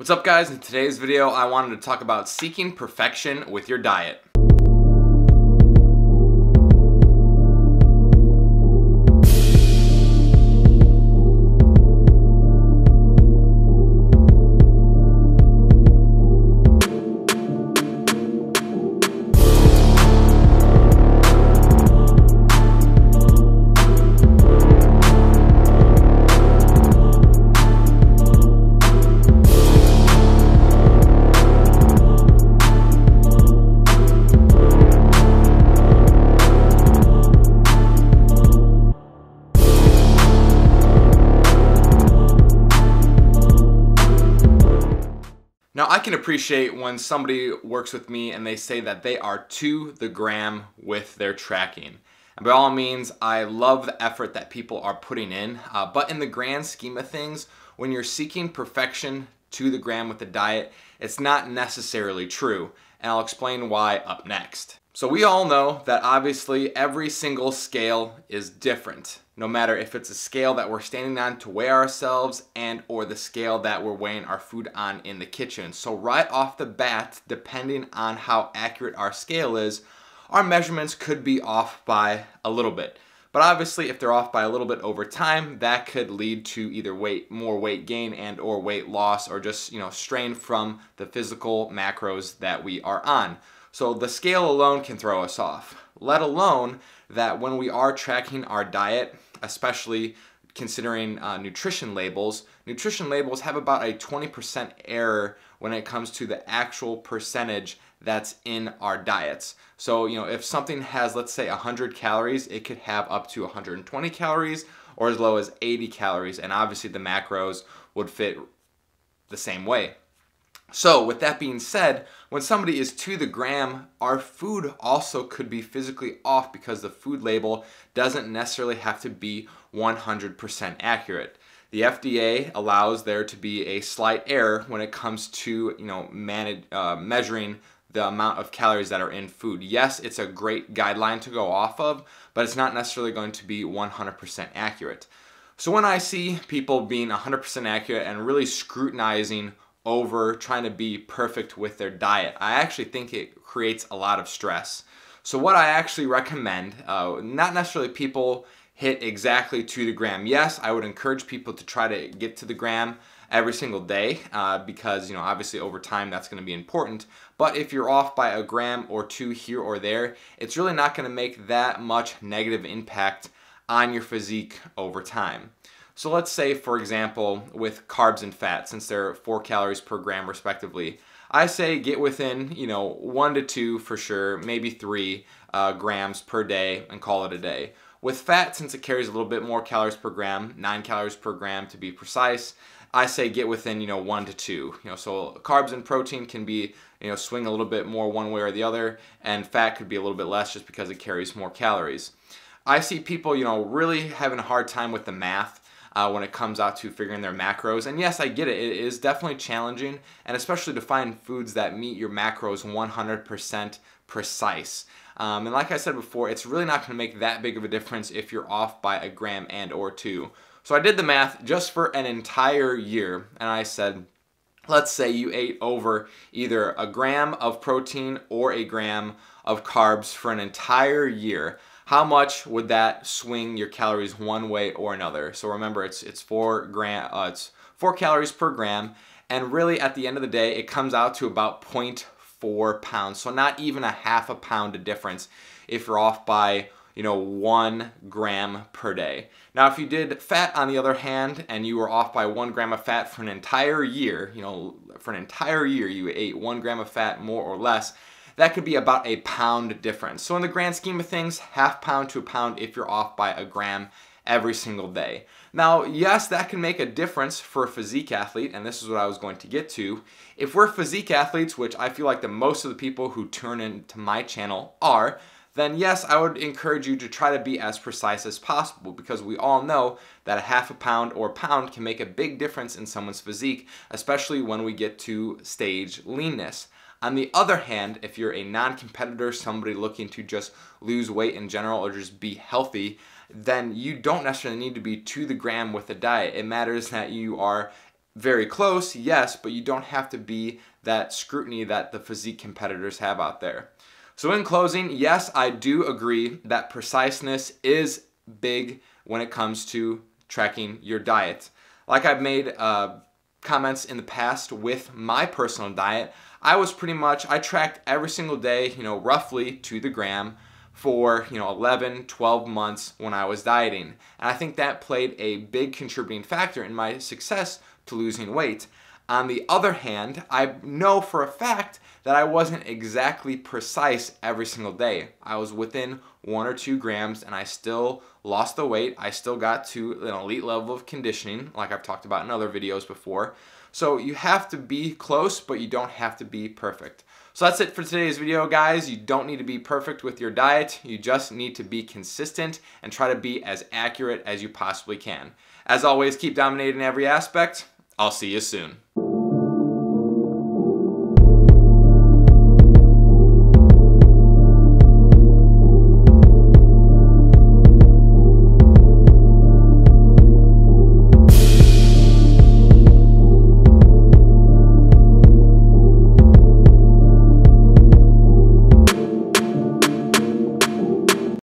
What's up guys? In today's video, I wanted to talk about seeking perfection with your diet. can appreciate when somebody works with me and they say that they are to the gram with their tracking. And by all means, I love the effort that people are putting in, uh, but in the grand scheme of things, when you're seeking perfection to the gram with the diet, it's not necessarily true. And I'll explain why up next. So we all know that obviously every single scale is different no matter if it's a scale that we're standing on to weigh ourselves and or the scale that we're weighing our food on in the kitchen. So right off the bat, depending on how accurate our scale is, our measurements could be off by a little bit. But obviously, if they're off by a little bit over time, that could lead to either weight, more weight gain and or weight loss or just, you know, strain from the physical macros that we are on. So the scale alone can throw us off, let alone that when we are tracking our diet, especially considering uh, nutrition labels, nutrition labels have about a 20% error when it comes to the actual percentage that's in our diets. So, you know, if something has, let's say, 100 calories, it could have up to 120 calories or as low as 80 calories. And obviously, the macros would fit the same way. So, with that being said, when somebody is to the gram, our food also could be physically off because the food label doesn't necessarily have to be 100% accurate. The FDA allows there to be a slight error when it comes to you know manage, uh, measuring the amount of calories that are in food. Yes, it's a great guideline to go off of, but it's not necessarily going to be 100% accurate. So when I see people being 100% accurate and really scrutinizing over trying to be perfect with their diet. I actually think it creates a lot of stress. So what I actually recommend, uh, not necessarily people hit exactly to the gram. Yes, I would encourage people to try to get to the gram every single day uh, because you know obviously over time that's going to be important but if you're off by a gram or two here or there it's really not going to make that much negative impact on your physique over time so let's say, for example, with carbs and fat, since they're four calories per gram respectively, I say get within, you know, one to two for sure, maybe three uh, grams per day and call it a day. With fat, since it carries a little bit more calories per gram, nine calories per gram to be precise, I say get within, you know, one to two. You know, so carbs and protein can be, you know, swing a little bit more one way or the other, and fat could be a little bit less just because it carries more calories. I see people, you know, really having a hard time with the math uh, when it comes out to figuring their macros. And yes, I get it. It is definitely challenging, and especially to find foods that meet your macros 100% precise. Um, and like I said before, it's really not going to make that big of a difference if you're off by a gram and or two. So I did the math just for an entire year, and I said, let's say you ate over either a gram of protein or a gram of carbs for an entire year, how much would that swing your calories one way or another? So remember, it's it's four gram, uh, it's four calories per gram, and really at the end of the day, it comes out to about 0.4 pounds. So not even a half a pound of difference if you're off by you know one gram per day. Now, if you did fat on the other hand, and you were off by one gram of fat for an entire year, you know for an entire year you ate one gram of fat more or less that could be about a pound difference. So in the grand scheme of things, half pound to a pound if you're off by a gram every single day. Now, yes, that can make a difference for a physique athlete, and this is what I was going to get to. If we're physique athletes, which I feel like the most of the people who turn into my channel are, then yes, I would encourage you to try to be as precise as possible because we all know that a half a pound or pound can make a big difference in someone's physique, especially when we get to stage leanness. On the other hand, if you're a non competitor, somebody looking to just lose weight in general or just be healthy, then you don't necessarily need to be to the gram with a diet. It matters that you are very close, yes, but you don't have to be that scrutiny that the physique competitors have out there. So, in closing, yes, I do agree that preciseness is big when it comes to tracking your diet. Like I've made uh, comments in the past with my personal diet, I was pretty much, I tracked every single day, you know, roughly to the gram for, you know, 11, 12 months when I was dieting. And I think that played a big contributing factor in my success to losing weight. On the other hand, I know for a fact that I wasn't exactly precise every single day. I was within one or two grams and I still lost the weight. I still got to an elite level of conditioning, like I've talked about in other videos before. So you have to be close, but you don't have to be perfect. So that's it for today's video, guys. You don't need to be perfect with your diet. You just need to be consistent and try to be as accurate as you possibly can. As always, keep dominating every aspect. I'll see you soon.